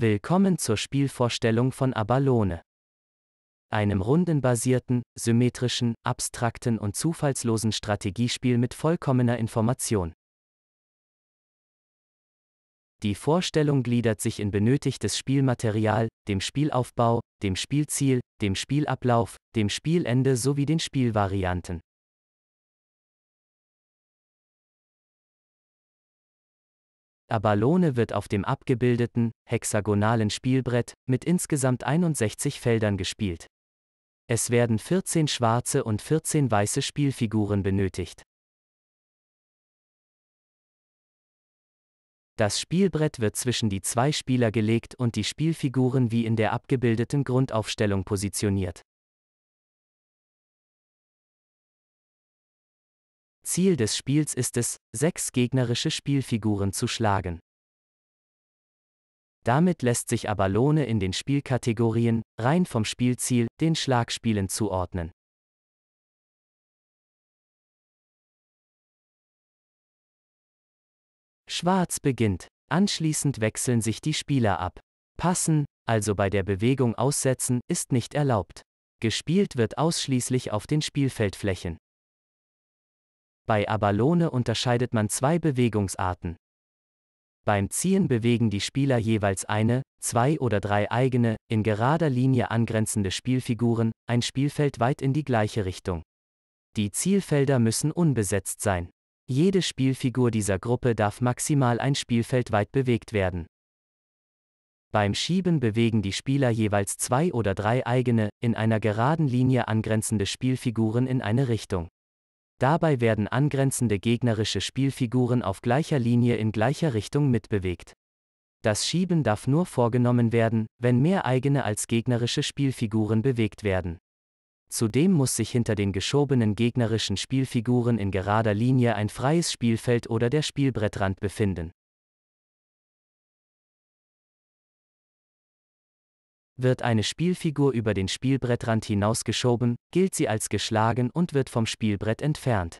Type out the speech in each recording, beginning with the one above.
Willkommen zur Spielvorstellung von Abalone. Einem rundenbasierten, symmetrischen, abstrakten und zufallslosen Strategiespiel mit vollkommener Information. Die Vorstellung gliedert sich in benötigtes Spielmaterial, dem Spielaufbau, dem Spielziel, dem Spielablauf, dem Spielende sowie den Spielvarianten. Abalone wird auf dem abgebildeten, hexagonalen Spielbrett mit insgesamt 61 Feldern gespielt. Es werden 14 schwarze und 14 weiße Spielfiguren benötigt. Das Spielbrett wird zwischen die zwei Spieler gelegt und die Spielfiguren wie in der abgebildeten Grundaufstellung positioniert. Ziel des Spiels ist es, sechs gegnerische Spielfiguren zu schlagen. Damit lässt sich Abalone in den Spielkategorien, rein vom Spielziel, den Schlagspielen zuordnen. Schwarz beginnt, anschließend wechseln sich die Spieler ab. Passen, also bei der Bewegung aussetzen, ist nicht erlaubt. Gespielt wird ausschließlich auf den Spielfeldflächen. Bei Abalone unterscheidet man zwei Bewegungsarten. Beim Ziehen bewegen die Spieler jeweils eine, zwei oder drei eigene, in gerader Linie angrenzende Spielfiguren, ein Spielfeld weit in die gleiche Richtung. Die Zielfelder müssen unbesetzt sein. Jede Spielfigur dieser Gruppe darf maximal ein Spielfeld weit bewegt werden. Beim Schieben bewegen die Spieler jeweils zwei oder drei eigene, in einer geraden Linie angrenzende Spielfiguren in eine Richtung. Dabei werden angrenzende gegnerische Spielfiguren auf gleicher Linie in gleicher Richtung mitbewegt. Das Schieben darf nur vorgenommen werden, wenn mehr eigene als gegnerische Spielfiguren bewegt werden. Zudem muss sich hinter den geschobenen gegnerischen Spielfiguren in gerader Linie ein freies Spielfeld oder der Spielbrettrand befinden. Wird eine Spielfigur über den Spielbrettrand hinausgeschoben, gilt sie als geschlagen und wird vom Spielbrett entfernt.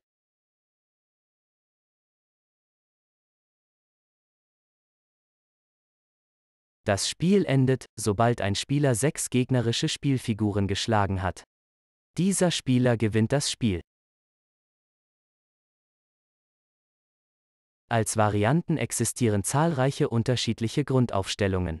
Das Spiel endet, sobald ein Spieler sechs gegnerische Spielfiguren geschlagen hat. Dieser Spieler gewinnt das Spiel. Als Varianten existieren zahlreiche unterschiedliche Grundaufstellungen.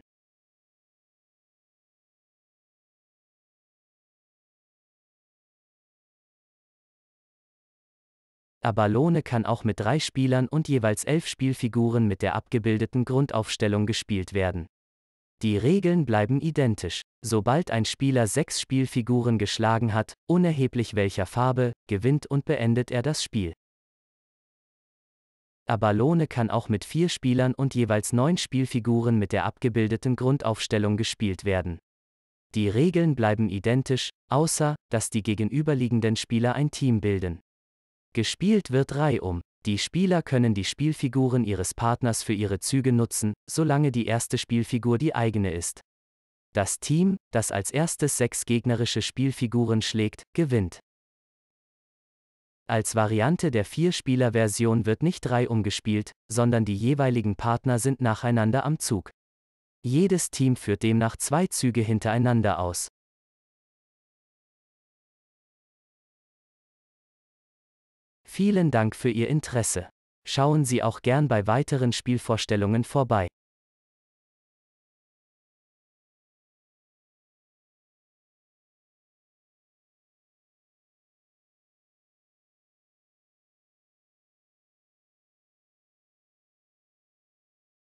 Abalone kann auch mit drei Spielern und jeweils elf Spielfiguren mit der abgebildeten Grundaufstellung gespielt werden. Die Regeln bleiben identisch. Sobald ein Spieler sechs Spielfiguren geschlagen hat, unerheblich welcher Farbe, gewinnt und beendet er das Spiel. Abalone kann auch mit vier Spielern und jeweils neun Spielfiguren mit der abgebildeten Grundaufstellung gespielt werden. Die Regeln bleiben identisch, außer dass die gegenüberliegenden Spieler ein Team bilden. Gespielt wird reihum. Die Spieler können die Spielfiguren ihres Partners für ihre Züge nutzen, solange die erste Spielfigur die eigene ist. Das Team, das als erstes sechs gegnerische Spielfiguren schlägt, gewinnt. Als Variante der Vier-Spieler-Version wird nicht reihum gespielt, sondern die jeweiligen Partner sind nacheinander am Zug. Jedes Team führt demnach zwei Züge hintereinander aus. Vielen Dank für Ihr Interesse. Schauen Sie auch gern bei weiteren Spielvorstellungen vorbei.